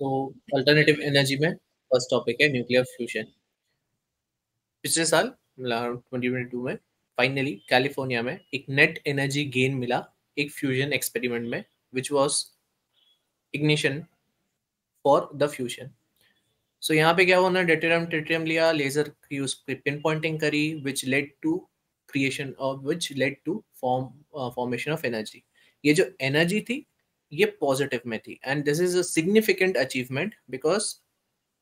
सो alternative energy में first topic है nuclear fusion पिछले साल ट्वेंटी में फाइनली कैलिफोर्निया में एक नेट एनर्जी गेन मिला एक फ्यूजन एक्सपेरिमेंट में which was ignition for the fusion so यहाँ पे क्या हुआ ना डेटेरियम टेटेरियम लिया लेजर की उस पिन पॉइंटिंग करी which led to creation of which led to form formation of energy ये जो एनर्जी थी ये पॉजिटिव में थी and this is a significant achievement because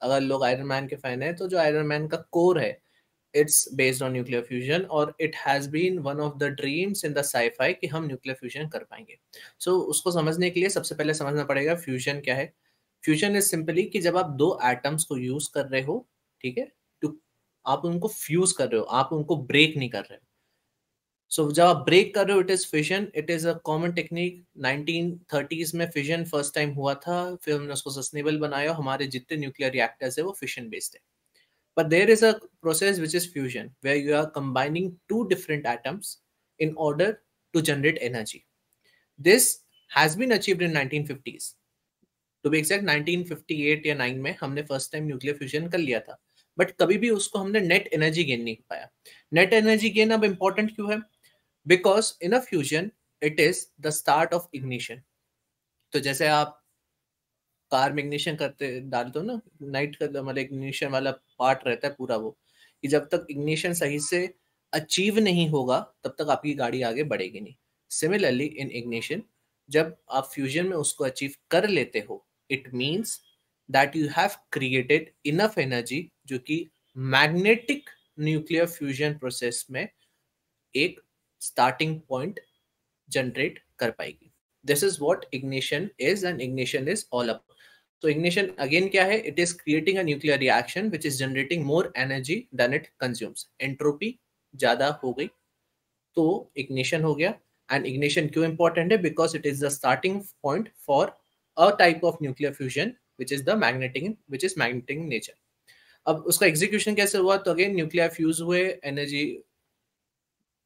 अगर लोग आयरन मैन के फैन है तो जो आयरन मैन का कोर है it's based on nuclear fusion और it has been one of the dreams in the scifi कि हम न्यूक्लियर फ्यूजन कर पाएंगे सो so, उसको समझने के लिए सबसे पहले समझना पड़ेगा फ्यूजन क्या है फ्यूजन इज सिंपली कि जब आप दो एटम्स को यूज कर रहे हो ठीक है आप उनको फ्यूज कर रहे हो आप उनको ब्रेक नहीं कर रहे हो सो so, जब आप ब्रेक कर रहे हो it is fission it is a common technique 1930s में फिजन फर्स्ट टाइम हुआ था फिर हमने उसको सस्टेनेबल बनाया हमारे जितने न्यूक्लियर रिएक्टर्स है वो फिशन बेस्ड है but there is a process which is fusion where you are combining two different atoms in order to generate energy this has been achieved in 1950s to be exact 1958 या 9 में हमने first time nuclear fusion कर लिया था but कभी भी उसको हमने नेट एनर्जी गेन नहीं पाया नेट एनर्जी गेन अब इंपॉर्टेंट क्यों है because in a fusion it is the start of ignition तो जैसे आप कार में इग्निशन करते डालते हो ना नाइट का मतलब इग्निशन वाला पार्ट रहता है पूरा वो कि जब तक इग्निशन सही से अचीव नहीं होगा तब तक आपकी गाड़ी आगे बढ़ेगी नहीं सिमिलरली इन इग्निशन जब आप फ्यूजन में उसको अचीव कर लेते हो it means that you have created enough energy जो कि मैग्नेटिक न्यूक्लियर फ्यूजन प्रोसेस में एक स्टार्टिंग पॉइंट जनरेट कर पाएगी this is what ignition is and ignition is all up तो इग्निशन अगेन क्या है it is creating nuclear reaction which is generating more energy than it consumes entropy ज्यादा हो गई तो इग्निशन हो गया एंड इग्निशन क्यों इंपॉर्टेंट है because it is the starting point for a type of nuclear fusion which is the magneting which is magneting nature अब उसका एग्जीक्यूशन कैसे हुआ तो अगेन न्यूक्लियर फ्यूज हुए एनर्जी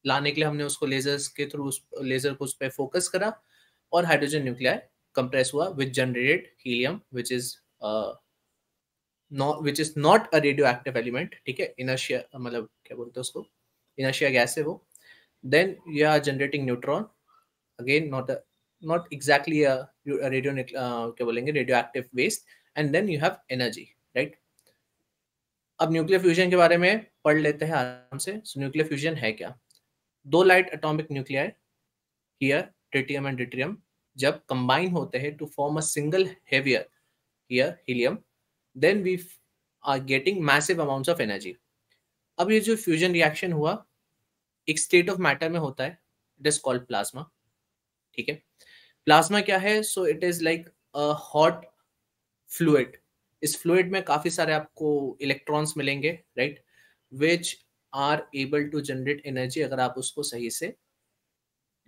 लाने के लिए हमने उसको लेजर्स के थ्रू उस लेजर को उस पर फोकस करा और हाइड्रोजन न्यूक्लियर कंप्रेस हुआ which generated helium which is which is not a radioactive element ठीक है इनर्शिया मतलब क्या बोलते हैं उसको इनर्शिया गैस है वो then you are generating neutron again not a not exactly radio क्या बोलेंगे radioactive waste and then you have energy right अब न्यूक्लियर फ्यूजन के बारे में पढ़ लेते हैं आराम से न्यूक्लियर फ्यूजन है क्या दो light atomic nuclear here tritium and deuterium जब कंबाइन होते हैं to form a single heavier here helium then we are getting massive amounts of energy अब ये जो फ्यूजन रिएक्शन हुआ एक स्टेट ऑफ मैटर में होता है इट इज कॉल्ड प्लाज्मा ठीक है प्लाज्मा क्या है so it is like a hot fluid इस फ्लूड में काफी सारे आपको इलेक्ट्रॉन्स मिलेंगे right which are able to generate energy अगर आप उसको सही से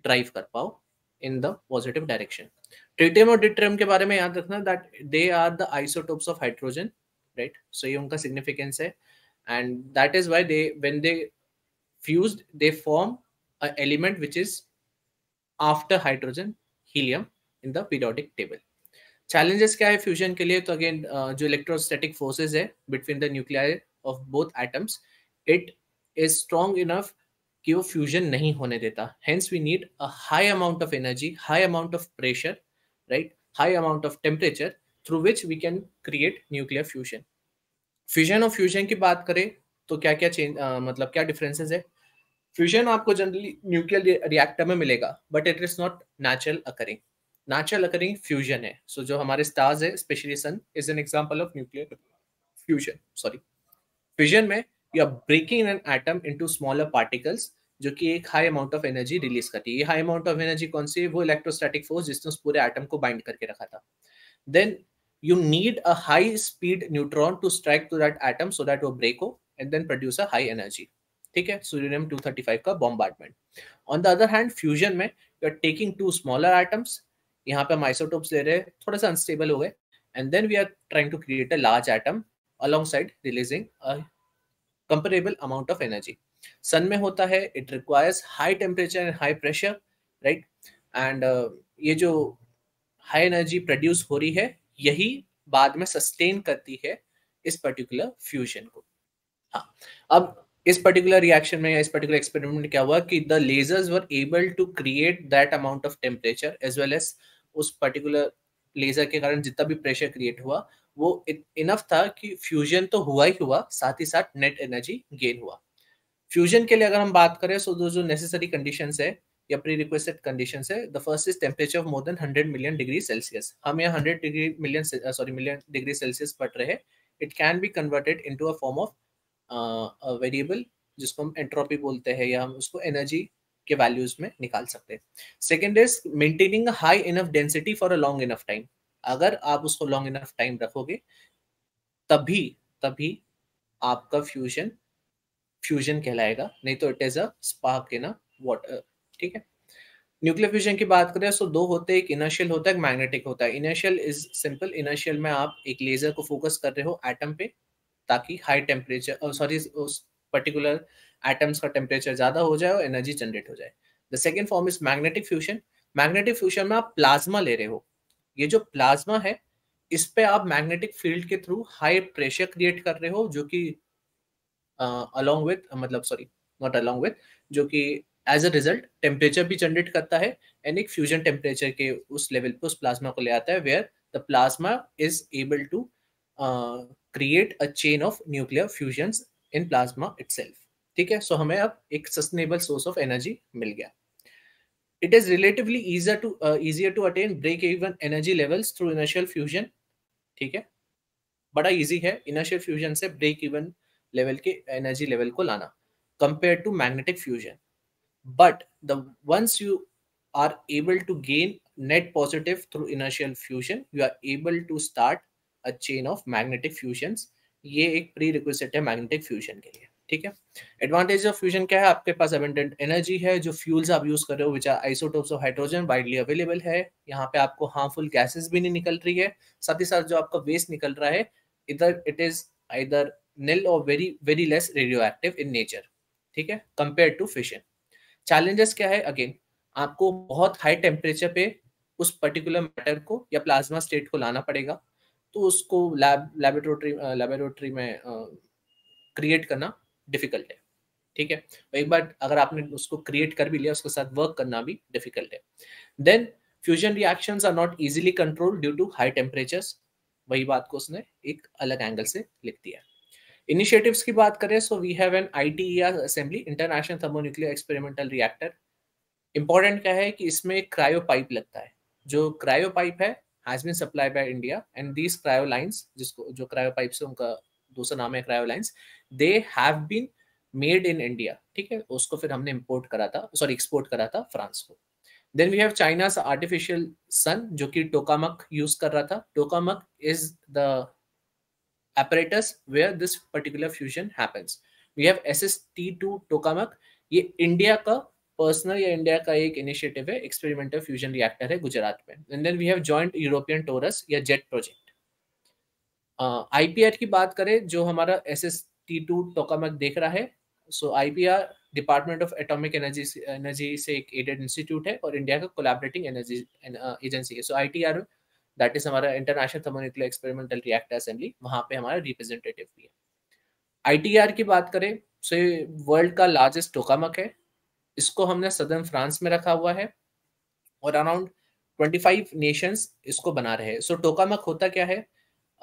ड्राइव कर पाओ in the positive direction tritium और डिट्रियम के बारे में याद रखना that they are the isotopes of hydrogen right so ये उनका सिग्निफिकेंस है and that is why they when they fuse they form a element which is after hydrogen helium in the periodic table challenges क्या है fusion के लिए तो again जो electrostatic forces है between the nuclear of both atoms it is strong enough कि वो fusion नहीं होने देता hence we need a high amount of energy high amount of pressure right high amount of temperature through which we can create nuclear fusion fusion और fusion की बात करें तो क्या क्या चेंज मतलब क्या डिफरेंसेस है फ्यूजन आपको जनरली न्यूक्लियर रिएक्टर में मिलेगा but it is not natural occurring natural occurring fusion है सो so, जो हमारे स्टार्स है specially sun is an example of nuclear fusion sorry fusion में you are breaking an atom into smaller particles जो कि एक high amount of energy release करती है ये हाई अमाउंट ऑफ एनर्जी कौन सी है वो इलेक्ट्रोस्टैटिक फोर्स जिसने उस पूरे एटम को बाइंड करके रखा था then you need a high speed neutron to strike to that atom so that वो ब्रेक हो and then produce a high energy ठीक है सोडियम 235 का bombardment on the other hand fusion में you are taking two smaller atoms यहाँ पे हम isotopes ले रहे हैं थोड़ा सा अनस्टेबल हो गए and then we are trying to create a large atom alongside releasing comparable amount of energy sun में होता है it requires high temperature and high pressure right and ये जो हाई एनर्जी प्रोड्यूस हो रही है यही बाद में सस्टेन करती है इस पर्टिकुलर फ्यूजन को हाँ अब इस पर्टिकुलर रिएक्शन में या इस पर्टिकुलर एक्सपेरिमेंट क्या हुआ कि the lasers were able to create that amount of temperature as well as उस पर्टिकुलर लेजर के कारण जितना भी प्रेशर क्रिएट हुआ वो इनफ था कि फ्यूजन तो हुआ ही हुआ साथ ही साथ नेट एनर्जी गेन हुआ फ्यूजन के लिए अगर हम बात करें सो दो जो नेसेसरी कंडीशन है या प्री रिक्वेस्टेड कंडीशन है the first is temperature of more than hundred million degree celsius हम यहाँ hundred degree million sorry million degree celsius पढ़ रहे it can be converted in to a form of variable जिसको हम entropy बोलते हैं या हम उसको एनर्जी के वैल्यूज में निकाल सकते हैं second is maintaining high enough density for a long enough time अगर आप उसको लॉन्ग इनफ टाइम रखोगे तभी तभी आपका फ्यूजन फ्यूजन कहलाएगा नहीं तो it is a spark in a water ठीक है न्यूक्लियर फ्यूजन की बात करें तो दो होते हैं एक इनर्शियल होता है एक मैग्नेटिक होता है इनर्शियल इज सिंपल इनर्शियल में आप एक लेजर को फोकस कर रहे हो एटम पे ताकि हाई टेम्परेचर सॉरी उस पर्टिकुलर एटम्स का टेम्परेचर ज्यादा हो जाए और एनर्जी जनरेट हो जाए the second form is magnetic fusion magnetic fusion में आप प्लाज्मा ले रहे हो ये जो प्लाज्मा है इस पे आप मैग्नेटिक फील्ड के थ्रू हाई प्रेशर क्रिएट कर रहे हो जो कि अलोंग विथ मतलब सॉरी नॉट अलोंग विथ जो कि एज अ रिजल्ट टेम्परेचर भी जनरेट करता है एंड एक फ्यूजन टेम्परेचर के उस लेवल पे उस प्लाज्मा को ले आता है where the plasma is able to create a chain of nuclear fusion in plasma it ठीक है सो so हमें अब एक सस्टेनेबल सोर्स ऑफ एनर्जी मिल गया It is relatively easier to uh, easier to attain break-even energy levels through inertial fusion. ठीक है बड़ा इजी है इनर्शियल फ्यूजन से ब्रेक इवन लेवल के एनर्जी लेवल को लाना compare to magnetic fusion but the once you are able to gain net positive through inertial fusion you are able to start a chain of magnetic fusions ये एक prerequisite है magnetic fusion के लिए ठीक है advantage of fusion क्या है आपके पास अबेंडेंट एनर्जी है जो फ्यूल्स आप यूज कर रहे हो which are isotopes of hydrogen widely available है यहाँ पे आपको हार्मफुल गैसेस भी नहीं निकल रही है साथ ही साथ जो आपका वेस्ट निकल रहा है इधर it is either or very very less radioactive in nature ठीक है कंपेयर टू फिशन चैलेंजेस क्या है अगेन आपको बहुत हाई टेम्परेचर पे उस पर्टिकुलर मैटर को या प्लाज्मा स्टेट को लाना पड़ेगा तो उसको लैब लैबोरेटरी लैबोरेटरी में क्रिएट करना डिफिकल्ट है ठीक है और तो एक बार अगर आपने उसको क्रिएट कर भी लिया उसके साथ वर्क करना भी डिफिकल्ट है then fusion reactions are not easily control due to high temperatures वही बात को उसने एक अलग एंगल से लिख दिया इनिशिएटिव्स की बात करें so we have an ITER assembly international thermonuclear experimental reactor important क्या है कि इसमें एक क्रायो पाइप लगता है जो क्रायो पाइप है has been supply by India and these cryo lines जिसको जो क्रायो पाइप से उनका दूसरा नाम है cryo lines they have been made in India ठीक है उसको फिर हमने इम्पोर्ट करा था सॉरी एक्सपोर्ट करा था फ्रांस को then we have China artificial sun जो कि टोकामक यूज कर रहा था tokamak is the apparatus where this particular fusion happens. We have SST2 tokamak. ये इंडिया का पर्सनल या इंडिया का एक इनिशिएटिव है एक्सपेरिमेंटल फ्यूजन रिएक्टर है गुजरात में and then we have joint European torus या जेट प्रोजेक्ट आईपीआर की बात करें जो हमारा S S T T two tokamak देख रहा है so IBR department of atomic energy energy से एक एडेड इंस्टीट्यूट है और इंडिया का कोलाबरेटिंग एनर्जी एजेंसी है सो आईटीआर दैट इज हमारा international thermonuclear experimental reactor assembly वहाँ पे हमारा रिप्रेजेंटेटिव भी है आईटीआर की बात करें सो ये वर्ल्ड का लार्जेस्ट टोकामक है इसको हमने सदर्न फ्रांस में रखा हुआ है और अराउंड ट्वेंटी फाइव नेशंस इसको बना रहे हैं सो टोकामक होता क्या है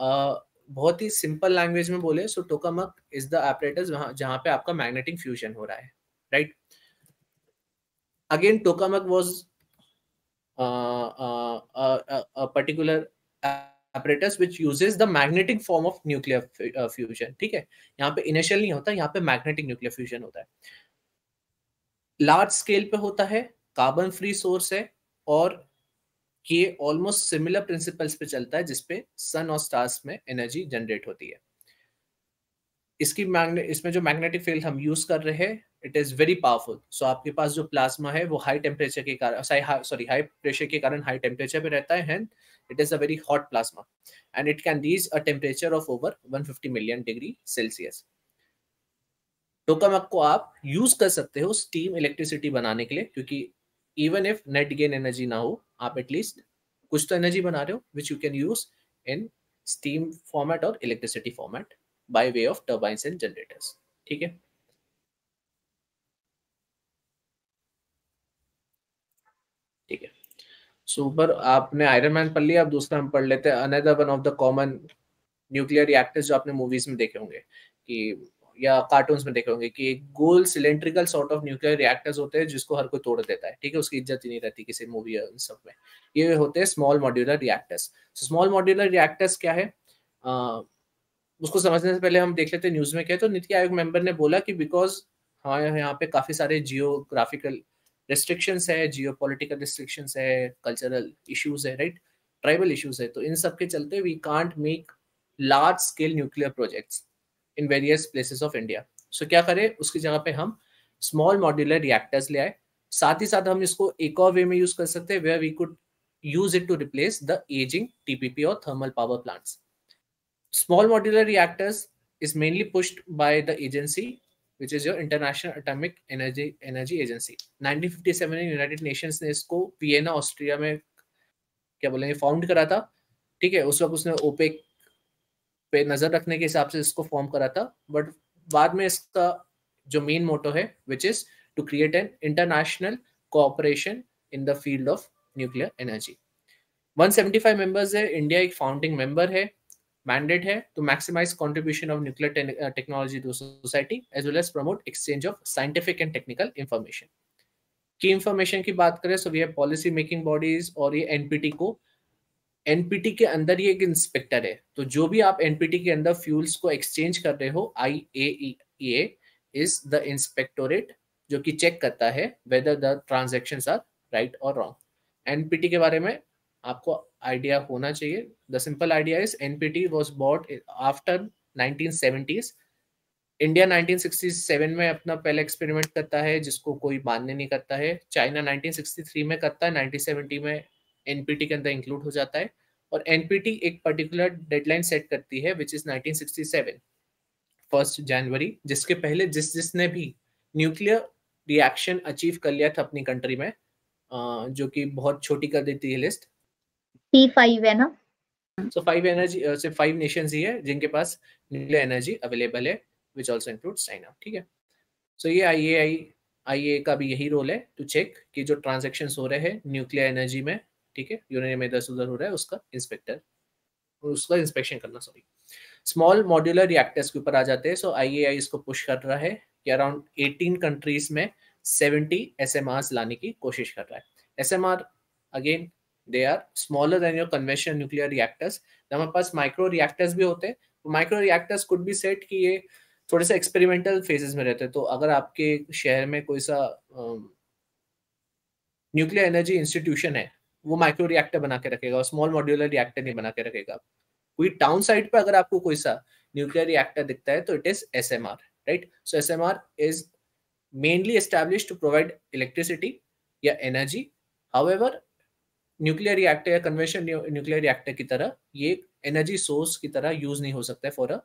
uh, बहुत ही सिंपल लैंग्वेज में बोले so tokamak is the apparatus जहां पे आपका मैग्नेटिक फ्यूजन हो रहा है right again tokamak was a particular operators which uses the magnetic form of nuclear fusion ठीक है यहाँ पे इनिशियल नहीं होता यहाँ पे मैग्नेटिक न्यूक्लियर फ्यूजन होता है लार्ज स्केल पे होता है कार्बन फ्री सोर्स है और कि ये ऑलमोस्ट सिमिलर प्रिंसिपल्स पे चलता है जिसपे सन और स्टार्स में एनर्जी जनरेट होती है इसकी मैग्ने इसमें जो मैग्नेटिक फील्ड हम यूज कर रहे हैं it is very powerful so आपके पास जो प्लाज्मा है वो हाई टेम्परेचर के कारण सॉरी हाई प्रेशर के कारण हाई टेम्परेचर पे रहता है and it is a very hot plasma and it can reach a temperature of over 150 million degree Celsius tokamak को आप यूज कर सकते हो स्टीम इलेक्ट्रिसिटी बनाने के लिए क्योंकि even if net gain energy ना हो आप एटलीस्ट कुछ तो एनर्जी बना रहे हो which you can use in steam format और electricity format by way of turbines and generators ठीक है ठीक है सुपर आपने आयरन मैन पढ़ लिया अब दूसरा हम पढ़ लेते हैं another one of the common nuclear reactors जो आपने मूवीज में देखे होंगे कि या कार्टून में देखे होंगे कि एक गोल cylindrical sort of nuclear reactors होते हैं जिसको हर कोई तोड़ देता है ठीक है उसकी इज्जत ही नहीं रहती किसी मूवी या सब में ये होते हैं small modular reactors small modular reactors क्या है uh, उसको समझने से पहले हम देख लेते हैं न्यूज में क्या है तो नीति आयोग मेंबर ने बोला कि बिकॉज हमारे यहाँ पे काफी सारे जियोग्राफिकल रिस्ट्रिक्शन है जियो पोलिटिकल रिस्ट्रिक्शन है कल्चरल इशूज है राइट ट्राइबल इशूज है तो इन सब के चलते we can't make large scale nuclear projects in various places of India so क्या करें उसकी जगह पे हम स्मॉल मॉड्यूलर रिएक्टर्स ले आए साथ ही साथ हम इसको एक और वे में यूज कर सकते हैं way we could use it to replace the aging TPP और thermal power plant small modular reactors is mainly pushed by the agency which is your international atomic energy energy agency 1957 में United ने इसको Vienna Austria में क्या बोलेंगे found करा था ठीक है उस वक्त उसने ओपेक पे नजर रखने के हिसाब से इसको फॉर्म करा था बट बाद में इसका जो मेन मोटो है which is to create an international cooperation in the field of nuclear energy 175 members है इंडिया एक फाउंडिंग मेंबर है मैंडेट है to maximise contribution of nuclear technology to society as well as promote exchange of scientific and technical information की information की बात करें so we have policy making bodies और ये एनपीटी को एनपीटी के अंदर ये एक इंस्पेक्टर है तो जो भी आप एनपीटी के अंदर फ्यूल्स को एक्सचेंज कर रहे हो आई ए इज द इंस्पेक्टोरेट जो कि चेक करता है whether the transaction are right और रॉन्ग एनपीटी के बारे में आपको आइडिया होना चाहिए the simple idea is NPT was bought after 1970s India 1967 में अपना पहला एक्सपेरिमेंट करता है जिसको कोई मान्य नहीं करता है चाइना 1963 में करता है 1970 में एनपीटी के अंदर इंक्लूड हो जाता है और एनपीटी एक पर्टिकुलर डेडलाइन सेट करती है विच इज 1967 फर्स्ट जनवरी जिसके पहले जिस जिसने भी न्यूक्लियर रिएक्शन अचीव कर लिया था अपनी कंट्री में जो कि बहुत छोटी कर देती है लिस्ट पी फाइव है ना सो फाइव एनर्जी सिर्फ फाइव नेशन ही है जिनके पास न्यूक्लियर एनर्जी अवेलेबल है विच ऑल्सो इंक्लूड चाइना ठीक है सो ये आई ए आई आई ए का भी यही रोल है टू चेक कि जो ट्रांजेक्शन हो रहे हैं न्यूक्लियर एनर्जी में ठीक है यूरिन में इधर उधर हो रहा है उसका इंस्पेक्टर उसका इंस्पेक्शन करना सॉरी स्मॉल मॉड्यूलर रिएक्टर्स के ऊपर आ जाते हैं सो आई इसको पुश कर रहा है कि अराउंड एटीन कंट्रीज में सेवेंटी एस लाने की कोशिश कर रहा है as again they are smaller than your conventional nuclear reactors हमारे पास माइक्रो रिएक्टर्स भी होते हैं तो माइक्रो रिएक्टर्स कुड भी सेट कि ये थोड़े से एक्सपेरिमेंटल फेजेस में रहते हैं तो अगर आपके शहर में कोई सा न्यूक्लियर एनर्जी इंस्टीट्यूशन है वो माइक्रो रिएक्टर बना के रखेगा और स्मॉल मॉड्यूलर रिएक्टर नहीं बना के रखेगा कोई टाउन साइड पे अगर आपको कोई सा न्यूक्लियर रिएक्टर दिखता है तो it is S M R right so S M R is mainly establish to provide electricity या energy however nuclear reactor या कन्वेंशन न्यूक्लियर रिएक्टर की तरह ये एनर्जी सोर्स की तरह यूज नहीं हो सकता है for a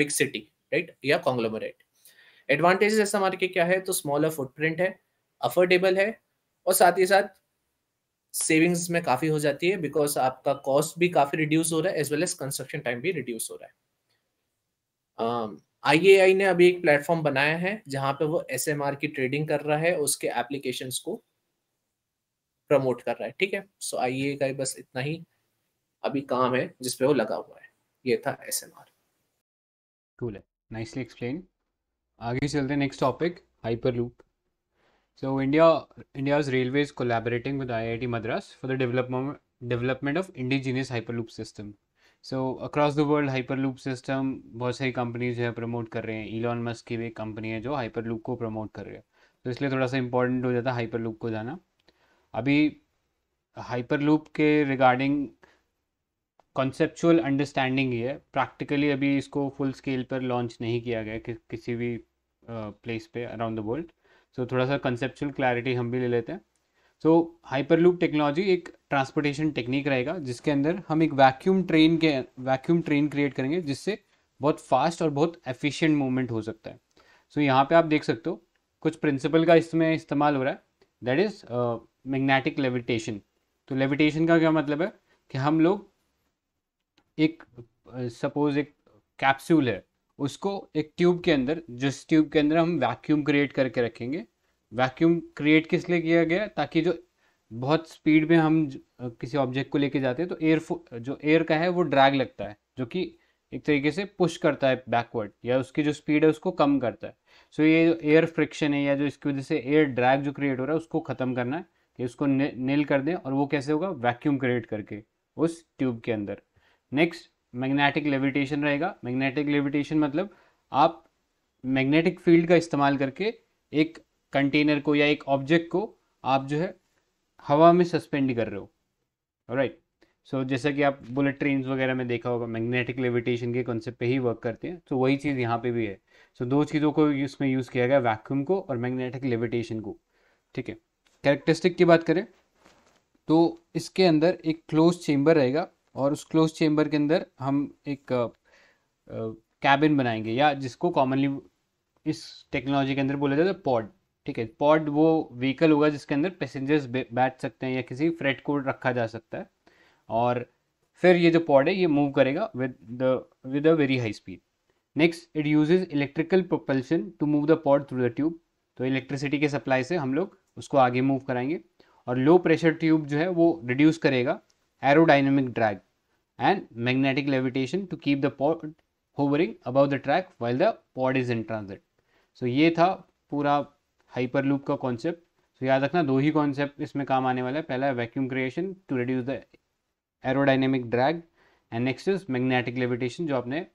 big city right या conglomerate advantages S M R के क्या है तो स्मॉलर फुटप्रिंट है अफोर्डेबल है और साथ ही साथ सेविंग्स में काफ़ी हो जाती है बिकॉज आपका कॉस्ट भी काफ़ी रिड्यूस हो रहा है as well as construction time भी रिड्यूस हो रहा है आई um, ने अभी एक प्लेटफॉर्म बनाया है जहां पे वो एस की ट्रेडिंग कर रहा है उसके एप्लीकेशन को प्रमोट कर रहा है ठीक है सो आई ए का बस इतना ही अभी काम है जिसपे वो लगा हुआ है ये था एस एम आर कूल है नाइसली एक्सप्लेन आगे चलते हैं next topic hyperloop So India India's railways collaborating with IIT Madras for the development development of indigenous hyperloop system. So across the world hyperloop system बहुत सारी companies जो है promote कर रहे हैं इलॉन मस्क की भी एक कंपनी है जो हाइपर लूप को प्रमोट कर रही है तो इसलिए थोड़ा सा इंपॉर्टेंट हो जाता है लूप को जाना अभी हाइपर लूप के रिगार्डिंग कॉन्सेप्चुअल अंडरस्टैंडिंग ये है प्रैक्टिकली अभी इसको फुल स्केल पर लॉन्च नहीं किया गया कि, किसी भी प्लेस पे around the world so so, थोड़ा सा कंसेप्चुअल क्लैरिटी हम भी ले लेते हैं सो हाइपर लूप टेक्नोलॉजी एक ट्रांसपोर्टेशन टेक्निक रहेगा जिसके अंदर हम एक वैक्यूम ट्रेन के वैक्यूम ट्रेन क्रिएट करेंगे जिससे बहुत फास्ट और बहुत एफिशिएंट मूवमेंट हो सकता है सो so, यहाँ पे आप देख सकते हो कुछ प्रिंसिपल का इसमें इस्तेमाल हो रहा है दैट इज़ मैग्नेटिक लेविटेशन तो लेविटेशन का क्या मतलब है कि हम लोग एक सपोज uh, एक कैप्सूल है उसको एक ट्यूब के अंदर जिस ट्यूब के अंदर हम वैक्यूम क्रिएट करके रखेंगे वैक्यूम क्रिएट किस लिए किया गया ताकि जो बहुत स्पीड में हम किसी ऑब्जेक्ट को लेके जाते हैं तो एयर जो एयर का है वो ड्रैग लगता है जो कि एक तरीके से पुश करता है बैकवर्ड या उसकी जो स्पीड है उसको कम करता है सो so ये जो एयर फ्रिक्शन है या जो इसकी वजह से एयर ड्रैग जो क्रिएट हो रहा है उसको ख़त्म करना है कि उसको नील नेल कर दें और वो कैसे होगा वैक्यूम क्रिएट करके उस ट्यूब के अंदर नेक्स्ट मैग्नेटिक लेविटेशन रहेगा मैग्नेटिक लेविटेशन मतलब आप मैग्नेटिक फील्ड का इस्तेमाल करके एक कंटेनर को या एक ऑब्जेक्ट को आप जो है हवा में सस्पेंड कर रहे हो राइट सो so, जैसा कि आप बुलेट ट्रेन वगैरह में देखा होगा मैग्नेटिक लेविटेशन के कॉन्सेप्ट पे ही वर्क करते हैं तो so, वही चीज़ यहाँ पे भी है सो so, दो चीज़ों को इसमें यूज़ किया गया वैक्यूम को और मैग्नेटिक लेविटेशन को ठीक है कैरेक्टरिस्टिक की बात करें तो इसके अंदर एक क्लोज चेम्बर रहेगा और उस क्लोज चेम्बर के अंदर हम एक कैबिन बनाएंगे या जिसको कॉमनली इस टेक्नोलॉजी के अंदर बोला जाता है पॉड ठीक है पॉड वो व्हीकल होगा जिसके अंदर पैसेंजर्स बैठ सकते हैं या किसी फ्रेट को रखा जा सकता है और फिर ये जो पॉड है ये मूव करेगा with the with a very high speed next it uses electrical propulsion to move the pod through the tube तो इलेक्ट्रिसिटी के सप्लाई से हम लोग उसको आगे मूव कराएंगे और लो प्रेशर ट्यूब जो है वो रिड्यूस करेगा aerodynamic drag and magnetic levitation to keep the pod hovering above the track while the pod is in transit. So ये था पूरा हाइपर लूप का कॉन्सेप्ट सो so, याद रखना दो ही कॉन्सेप्ट इसमें काम आने वाला है पहला है vacuum creation to reduce the aerodynamic drag and next is magnetic levitation जो आपने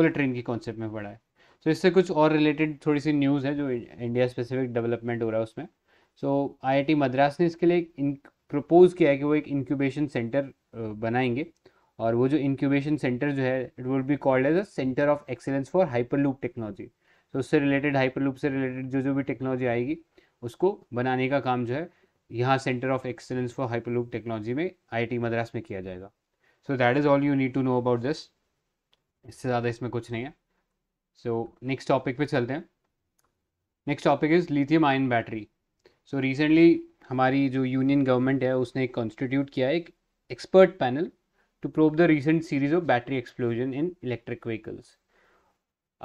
बुलेट ट्रेन की कॉन्सेप्ट में पढ़ा है सो so, इससे कुछ और रिलेटेड थोड़ी सी न्यूज़ है जो इंडिया स्पेसिफिक डेवलपमेंट हो रहा है उसमें सो आई आई टी मद्रास ने इसके लिए एक प्रपोज़ किया है कि वो एक इंक्यूबेशन सेंटर बनाएंगे और वो जो इंक्यूबेशन सेंटर जो है it will be called as a centre of excellence for hyperloop technology तो उससे रिलेटेड हाइपरलूप से रिलेटेड जो जो भी टेक्नोलॉजी आएगी उसको बनाने का काम जो है यहाँ centre of excellence for hyperloop technology में आईआईटी मद्रास में किया जाएगा so that is all you need to know about this इससे ज़्यादा इसमें कुछ नहीं है सो नेक्स्ट टॉपिक पे चलते हैं next topic is lithium ion battery so recently हमारी जो यूनियन गवर्नमेंट है उसने एक कॉन्स्टिट्यूट किया एक expert panel to prove the recent series of battery explosion in electric vehicles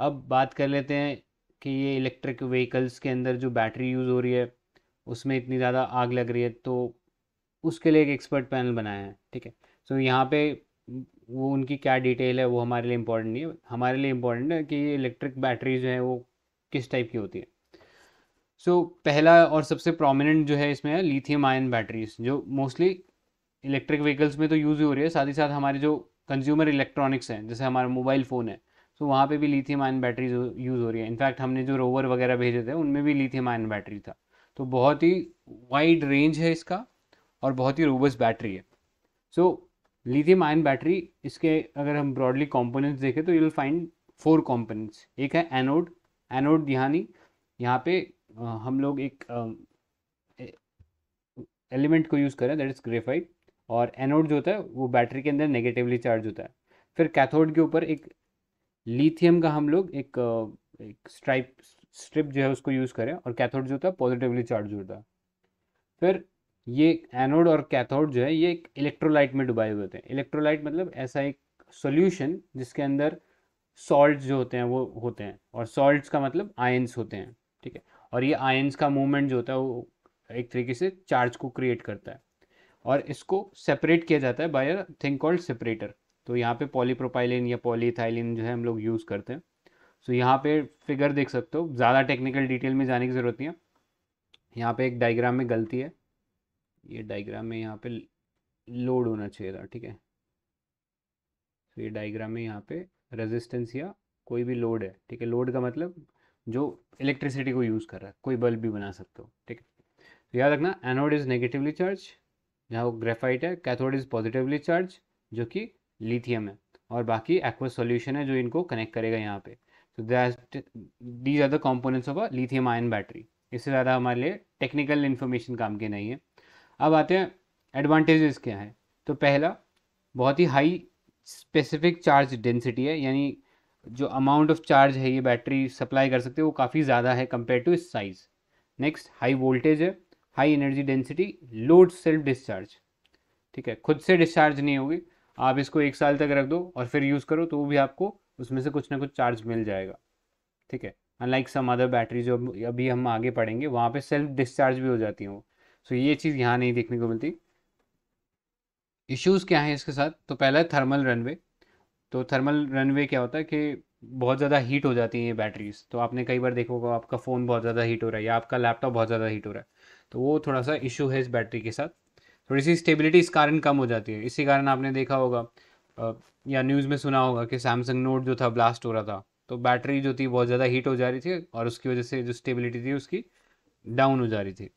अब बात कर लेते हैं कि ये इलेक्ट्रिक व्हीकल्स के अंदर जो बैटरी यूज़ हो रही है उसमें इतनी ज़्यादा आग लग रही है तो उसके लिए एक एक्सपर्ट पैनल बनाया है ठीक है सो so, यहाँ पे वो उनकी क्या डिटेल है वो हमारे लिए इम्पोर्टेंट नहीं है हमारे लिए इम्पोर्टेंट है कि ये इलेक्ट्रिक बैटरी जो है वो किस टाइप की होती है सो so, पहला और सबसे प्रोमिनेंट जो है इसमें है लिथियम आयन बैटरीज जो मोस्टली इलेक्ट्रिक व्हीकल्स में तो यूज़ हो रही है साथ ही साथ हमारे जो कंज्यूमर इलेक्ट्रॉनिक्स हैं जैसे हमारा मोबाइल फ़ोन है सो तो so, वहाँ पे भी लिथियम आयन बैटरीज यूज़ हो रही है इनफैक्ट हमने जो रोवर वगैरह भेजे थे उनमें भी लिथियम आयन बैटरी था तो बहुत ही वाइड रेंज है इसका और बहुत ही रोबस्ट बैटरी है सो लिथियम आयन बैटरी इसके अगर हम ब्रॉडली कॉम्पोनेंट्स देखें तो you will find four components एक है एनोड एनोड यानी यहाँ पे हम लोग एक एलिमेंट को यूज़ करें दैट इज़ ग्रेफाइट और एनोड जो होता है वो बैटरी के अंदर नेगेटिवली चार्ज होता है फिर कैथोड के ऊपर एक लिथियम का हम लोग एक एक स्ट्राइप स्ट्रिप जो है उसको यूज़ करें और कैथोड जो होता है पॉजिटिवली चार्ज होता है फिर ये एनोड और कैथोड जो है ये एक इलेक्ट्रोलाइट में डुबाए हुए होते हैं इलेक्ट्रोलाइट मतलब ऐसा एक सोल्यूशन जिसके अंदर सॉल्ट जो होते हैं वो होते हैं और सॉल्ट का मतलब आयंस होते हैं ठीक है और ये आयंस का मूवमेंट जो होता है वो एक तरीके से चार्ज को क्रिएट करता है और इसको सेपरेट किया जाता है by a thing called separator तो यहाँ पे पॉलीप्रोपाइलिन या पॉलीथाइलिन जो है हम लोग यूज़ करते हैं सो so, यहाँ पे फिगर देख सकते हो ज़्यादा टेक्निकल डिटेल में जाने की ज़रूरत नहीं है यहाँ पे एक डायग्राम में गलती है ये डायग्राम में यहाँ पे लोड होना चाहिए था ठीक है तो ये डायग्राम में यहाँ पे रेजिस्टेंस या कोई भी लोड है ठीक है लोड का मतलब जो इलेक्ट्रिसिटी को यूज़ कर रहा है कोई बल्ब भी बना सकते हो ठीक है तो याद रखना एनोड इज़ नेगेटिवली चार्ज जहाँ वो ग्रेफाइट है कैथोड इज़ पॉजिटिवली चार्ज जो कि लिथियम है और बाकी एक्वा सॉल्यूशन है जो इनको कनेक्ट करेगा यहाँ पे तो that these are the components of a lithium ion battery इससे ज़्यादा हमारे लिए टेक्निकल इन्फॉर्मेशन काम के नहीं है अब आते हैं एडवांटेजेस क्या हैं तो पहला बहुत ही हाई स्पेसिफिक चार्ज डेंसिटी है यानी जो अमाउंट ऑफ चार्ज है ये बैटरी सप्लाई कर सकते हैं वो काफ़ी ज़्यादा है कम्पेयर टू इस साइज़ नेक्स्ट हाई वोल्टेज है high energy density load self discharge ठीक है खुद से डिस्चार्ज नहीं होगी आप इसको एक साल तक रख दो और फिर यूज़ करो तो वो भी आपको उसमें से कुछ ना कुछ चार्ज मिल जाएगा ठीक है अनलाइक सम अदर बैटरी जो अभी हम आगे पढ़ेंगे वहाँ पे सेल्फ डिस्चार्ज भी हो जाती हैं वो सो ये चीज़ यहाँ नहीं देखने को मिलती इश्यूज़ क्या हैं इसके साथ तो पहला है थर्मल रनवे तो थर्मल रनवे क्या होता है कि बहुत ज़्यादा हीट हो जाती हैं ये बैटरीज तो आपने कई बार देखा होगा आपका फ़ोन बहुत ज़्यादा हीट हो रहा है या आपका लैपटॉप बहुत ज़्यादा हीट हो रहा है तो वो थोड़ा सा इशू है इस बैटरी के साथ थोड़ी सी स्टेबिलिटी इस कारण कम हो जाती है इसी कारण आपने देखा होगा या न्यूज़ में सुना होगा कि सैमसंग नोट जो था ब्लास्ट हो रहा था तो बैटरी जो थी बहुत ज़्यादा हीट हो जा रही थी और उसकी वजह से जो स्टेबिलिटी थी उसकी डाउन हो जा रही थी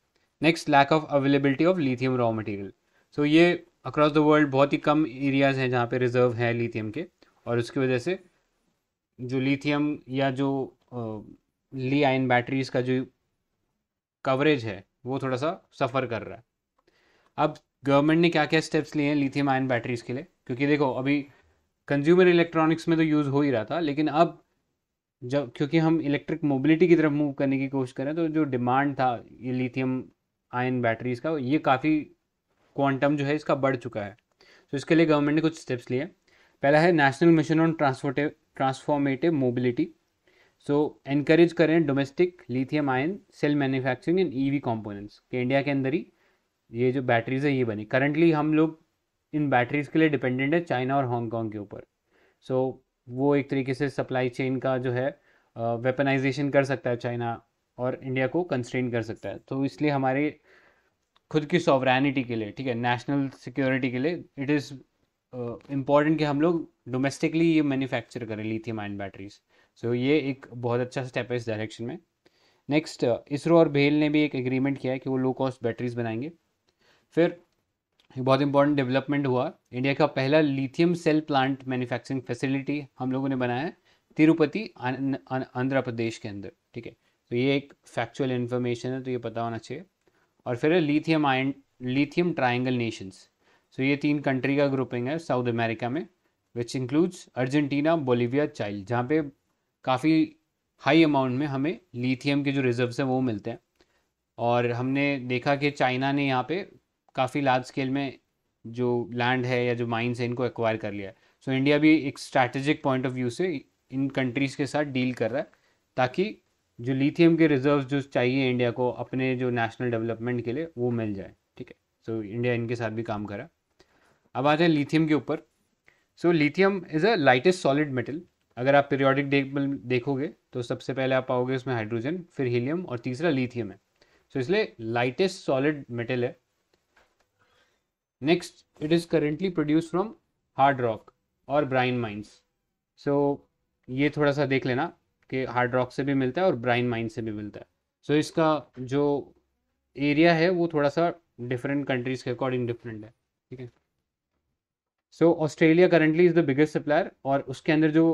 next lack of availability of lithium raw material so ये अक्रॉस द वर्ल्ड बहुत ही कम एरियाज़ हैं जहाँ पे रिजर्व है लिथियम के और उसकी वजह से जो लिथियम या जो ली आयन बैटरीज का जो कवरेज है वो थोड़ा सा सफ़र कर रहा है अब गवर्नमेंट ने क्या क्या स्टेप्स लिए हैं लिथियम आयन बैटरीज के लिए क्योंकि देखो अभी कंज्यूमर इलेक्ट्रॉनिक्स में तो यूज़ हो ही रहा था लेकिन अब जब क्योंकि हम इलेक्ट्रिक मोबिलिटी की तरफ मूव करने की कोशिश करें तो जो डिमांड था ये लिथियम आयन बैटरीज का ये काफ़ी क्वांटम जो है इसका बढ़ चुका है तो इसके लिए गवर्नमेंट ने कुछ स्टेप्स लिए पहला है national mission on transportive transformative mobility so encourage करें domestic lithium ion cell manufacturing and EV components कि इंडिया के अंदर ही ये जो बैटरीज है ये बनी करंटली हम लोग इन बैटरीज के लिए डिपेंडेंट है चाइना और हांगकॉन्ग के ऊपर सो so, वो एक तरीके से सप्लाई चेन का जो है वेपनाइजेशन कर सकता है चाइना और इंडिया को कंस्ट्रेन कर सकता है तो इसलिए हमारे खुद की सॉवरानिटी के लिए ठीक है नेशनल सिक्योरिटी के लिए इट इज़ इम्पॉर्टेंट कि हम लोग डोमेस्टिकली ये मैन्युफैक्चर करें लिथियम आयन बैटरीज सो ये एक बहुत अच्छा स्टेप है इस डायरेक्शन में नेक्स्ट इसरो और भेल ने भी एक एग्रीमेंट किया है कि वो लो कॉस्ट बैटरीज बनाएंगे फिर बहुत इंपॉर्टेंट डेवलपमेंट हुआ इंडिया का पहला lithium cell plant manufacturing facility हम लोगों ने बनाया है तिरुपति आंध्र प्रदेश के अंदर ठीक है तो ये एक फैक्चुअल इन्फॉर्मेशन है तो ये पता होना चाहिए और फिर lithium ion lithium triangle nations so ये तीन कंट्री का ग्रुपिंग है साउथ अमेरिका में which includes Argentina Bolivia child जहाँ पे काफ़ी हाई अमाउंट में हमें लीथियम के जो रिजर्व्स हैं वो मिलते हैं और हमने देखा कि चाइना ने यहाँ पे काफ़ी लार्ज स्केल में जो लैंड है या जो माइंस है इनको एक्वायर कर लिया है सो इंडिया भी एक स्ट्रैटेजिक पॉइंट ऑफ व्यू से इन कंट्रीज़ के साथ डील कर रहा है ताकि जो लिथियम के रिज़र्व जो चाहिए इंडिया को अपने जो नेशनल डेवलपमेंट के लिए वो मिल जाए ठीक है सो so, इंडिया इनके साथ भी काम करा अब आ जाए लिथियम के ऊपर so lithium is a lightest solid metal अगर आप पीरियोडिक टेबल देखोगे तो सबसे पहले आप पाओगे उसमें हाइड्रोजन फिर हीलियम और तीसरा लिथियम है सो so, इसलिए लाइटेस्ट सॉलिड मेटल है next it is currently produce from hard rock और ब्राइन माइंस सो ये थोड़ा सा देख लेना कि हार्ड रॉक से भी मिलता है और ब्राइन माइंस से भी मिलता है सो so, इसका जो एरिया है वो थोड़ा सा डिफरेंट कंट्रीज़ के अकॉर्डिंग डिफरेंट है ठीक है so Australia currently is the biggest supplier और उसके अंदर जो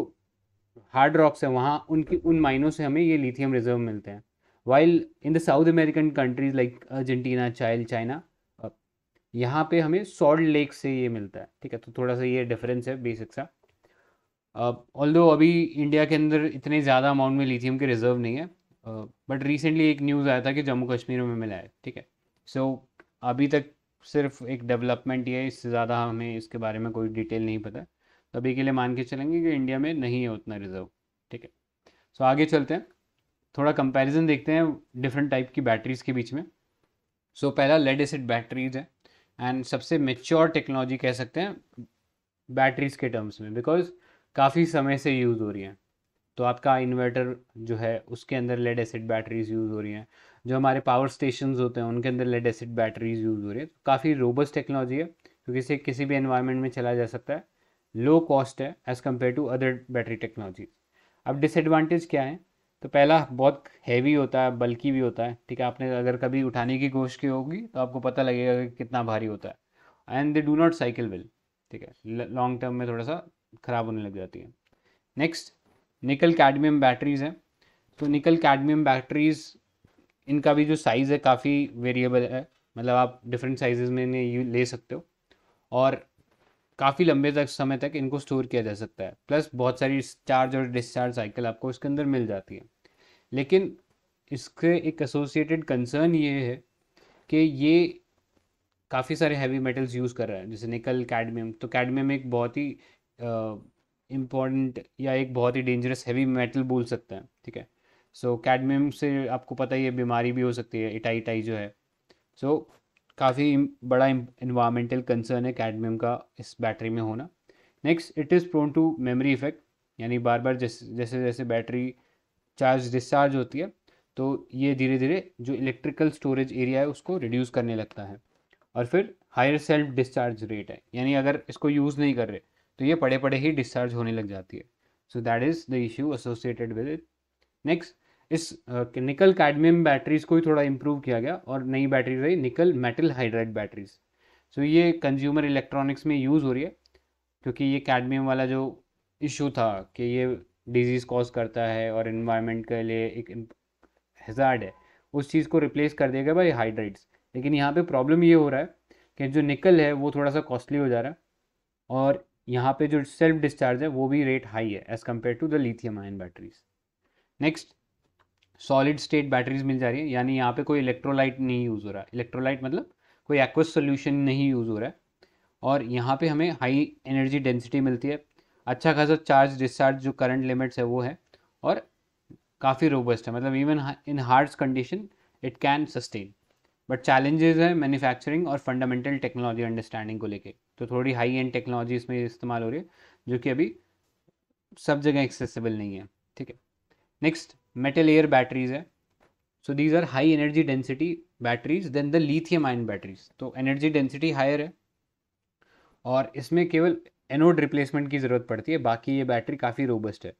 हार्ड रॉक्स हैं वहाँ उनकी उन माइनों से हमें ये लिथियम रिजर्व मिलते हैं while in the South American countries like Argentina Chile China यहाँ पे हमें सॉल्ट लेक से ये मिलता है ठीक है तो थोड़ा सा ये डिफरेंस है बेसिक सा ऑल uh, अभी इंडिया के अंदर इतने ज़्यादा अमाउंट में लिथियम के रिजर्व नहीं है बट uh, रिसेंटली एक न्यूज़ आया था कि जम्मू कश्मीर में मिला है ठीक है सो so, अभी तक सिर्फ एक डेवलपमेंट ही है इससे ज़्यादा हमें इसके बारे में कोई डिटेल नहीं पता तो अभी के लिए मान के चलेंगे कि इंडिया में नहीं है उतना रिजर्व ठीक है सो आगे चलते हैं थोड़ा कंपैरिजन देखते हैं डिफरेंट टाइप की बैटरीज़ के बीच में सो so, पहला लेड एसिड बैटरीज है एंड सबसे मेच्योर टेक्नोलॉजी कह सकते हैं बैटरीज़ के टर्म्स में बिकॉज काफ़ी समय से यूज़ हो रही हैं तो आपका इन्वर्टर जो है उसके अंदर लेड एसिड बैटरीज यूज़ हो रही हैं जो हमारे पावर स्टेशन होते हैं उनके अंदर लेड एसिड बैटरीज यूज़ हो रही है काफ़ी रोबस्ट टेक्नोलॉजी है क्योंकि इसे किसी भी एनवायरनमेंट में चला जा सकता है लो कॉस्ट है as compare to other battery technologies अब डिसएडवांटेज क्या है तो पहला बहुत हैवी होता है बल्कि भी होता है ठीक है आपने अगर कभी उठाने की कोशिश की होगी तो आपको पता लगेगा कि कितना भारी होता है and they do not cycle will ठीक है लॉन्ग टर्म में थोड़ा सा ख़राब होने लग जाती है नेक्स्ट निकल कैडमियम बैटरीज हैं तो निकल कैडमियम बैटरीज इनका भी जो साइज़ है काफ़ी वेरिएबल है मतलब आप डिफरेंट साइजेस में इन्हें यू ले सकते हो और काफ़ी लंबे तक समय तक इनको स्टोर किया जा सकता है प्लस बहुत सारी चार्ज और डिस्चार्ज साइकिल आपको इसके अंदर मिल जाती है लेकिन इसके एक एसोसिएटेड कंसर्न ये है कि ये काफ़ी सारे हैवी मेटल्स यूज़ कर रहा है जैसे निकल कैडमियम तो कैडमियम एक बहुत ही इम्पॉर्टेंट या एक बहुत ही डेंजरस हैवी मेटल बोल सकते हैं ठीक है सो so, कैडमियम से आपको पता ही है बीमारी भी हो सकती है इटाई इटाई जो है सो so, काफ़ी बड़ा इन्वामेंटल कंसर्न है कैडमियम का इस बैटरी में होना next it is prone to memory effect यानी बार बार जैसे जैसे जैसे बैटरी चार्ज डिस्चार्ज होती है तो ये धीरे धीरे जो इलेक्ट्रिकल स्टोरेज एरिया है उसको रिड्यूस करने लगता है और फिर हायर सेल्फ डिस्चार्ज रेट है यानी अगर इसको यूज़ नहीं कर रहे तो ये पड़े पड़े ही डिस्चार्ज होने लग जाती है so that is the issue associated with it next इस निकल कैडमियम बैटरीज को ही थोड़ा इम्प्रूव किया गया और नई बैटरी रही निकल मेटल हाइड्राइड बैटरीज सो ये कंज्यूमर इलेक्ट्रॉनिक्स में यूज़ हो रही है क्योंकि ये कैडमियम वाला जो इशू था कि ये डिजीज़ कॉज करता है और इन्वायरमेंट के लिए एक हेजार्ड है उस चीज़ को रिप्लेस कर देगा भाई हाइड्राइड्स लेकिन यहाँ पे प्रॉब्लम ये हो रहा है कि जो निकल है वो थोड़ा सा कॉस्टली हो जा रहा है और यहाँ पे जो सेल्फ डिस्चार्ज है वो भी रेट हाई है as compare to the lithium ion batteries next solid state batteries मिल जा रही है यानी यहाँ पे कोई इलेक्ट्रोलाइट नहीं यूज़ हो रहा है इलेक्ट्रोलाइट मतलब कोई एक्वस सोल्यूशन नहीं यूज़ हो रहा है और यहाँ पे हमें हाई एनर्जी डेंसिटी मिलती है अच्छा खासा चार्ज डिस्चार्ज जो करंट लिमिट्स है वो है और काफ़ी रोबस्ट है मतलब even in hard condition it can sustain but challenges हैं मैन्युफैक्चरिंग और फंडामेंटल टेक्नोलॉजी अंडरस्टैंडिंग को लेके तो थोड़ी हाई एंड टेक्नोलॉजी इसमें इस्तेमाल हो रही है जो कि अभी सब जगह एक्सेसिबल नहीं है ठीक है नेक्स्ट मेटल एयर बैटरीज है so these are high energy density batteries then the lithium ion batteries तो एनर्जी डेंसिटी हायर है और इसमें केवल एनोड रिप्लेसमेंट की ज़रूरत पड़ती है बाकी ये बैटरी काफ़ी रोबस्ट है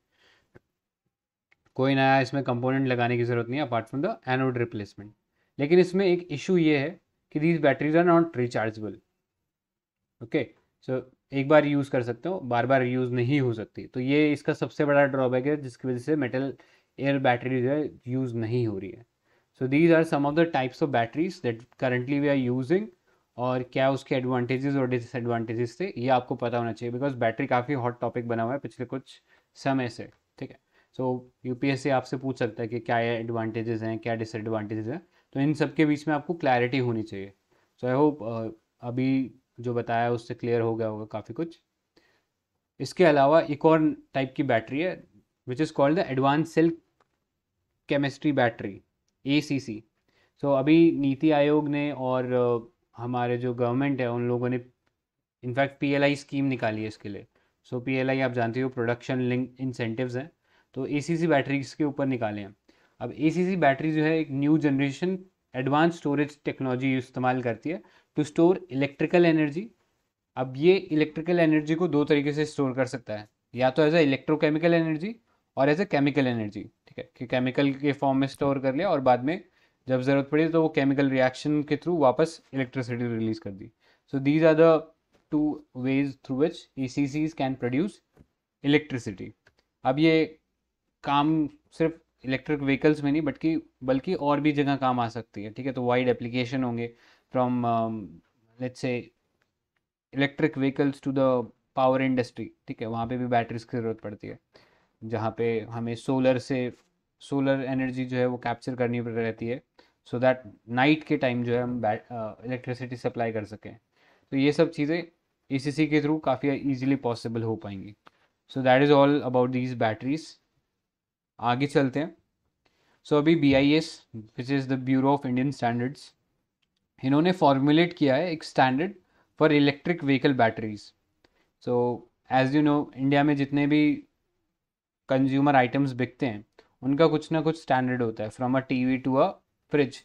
कोई नया इसमें कंपोनेंट लगाने की ज़रूरत नहीं है apart from the anode replacement लेकिन इसमें एक इशू ये है कि these batteries are not rechargeable okay so एक बार यूज़ कर सकते हो बार बार यूज़ नहीं हो सकती तो ये इसका सबसे बड़ा ड्रॉबैक है जिसकी वजह से मेटल एयर बैटरी जो है यूज़ नहीं हो रही है so these are some of the types of batteries that currently we are using और क्या उसके एडवांटेजेस और डिसएडवांटेजेस थे ये आपको पता होना चाहिए बिकॉज बैटरी काफ़ी हॉट टॉपिक बना हुआ है पिछले कुछ समय से ठीक है सो यू पी आपसे पूछ सकता है कि क्या एडवांटेजेस हैं क्या डिसएडवांटेजेस हैं तो इन सब के बीच में आपको क्लैरिटी होनी चाहिए सो आई होप अभी जो बताया उससे क्लियर हो गया होगा काफ़ी कुछ इसके अलावा एक और टाइप की बैटरी है which is called the advance cell chemistry battery C so अभी नीति आयोग ने और हमारे जो गवर्नमेंट है उन लोगों ने इनफैक्ट पी स्कीम निकाली है इसके लिए सो so, पी आप जानते हो प्रोडक्शन लिंक इंसेंटिव्स हैं तो ए सी सी बैटरीज के ऊपर निकाले हैं अब ए सी सी बैटरी जो है एक new generation advance storage technology इस्तेमाल करती है टू स्टोर इलेक्ट्रिकल एनर्जी अब ये इलेक्ट्रिकल एनर्जी को दो तरीके से स्टोर कर सकता है या तो एज अ इलेक्ट्रोकेमिकल एनर्जी और एज अ केमिकल एनर्जी ठीक है कि केमिकल के फॉर्म में स्टोर कर लिया और बाद में जब ज़रूरत पड़ी तो वो केमिकल रिएक्शन के थ्रू वापस इलेक्ट्रिसिटी रिलीज कर दी so these are the two ways through which E C Cs can produce electricity अब ये काम सिर्फ इलेक्ट्रिक व्हीकल्स में नहीं बट कि बल्कि और भी जगह काम आ सकती है ठीक है तो वाइड एप्लीकेशन होंगे from let's say electric vehicles to the power industry ठीक है वहाँ पे भी बैटरीज की ज़रूरत पड़ती है जहाँ पे हमें सोलर से सोलर एनर्जी जो है वो कैप्चर करनी पड़ रहती है सो दैट नाइट के टाइम जो है हम इलेक्ट्रिसिटी सप्लाई कर सकें तो ये सब चीज़ें ई e के थ्रू काफ़ी ईजिली पॉसिबल हो पाएंगी so that is all about these batteries आगे चलते हैं सो so, अभी B I S which is the bureau of Indian standards इन्होंने फॉर्मुलेट किया है एक standard for electric vehicle batteries so as you know India में जितने भी कंज्यूमर आइटम्स बिकते हैं उनका कुछ ना कुछ स्टैंडर्ड होता है from a T V to a fridge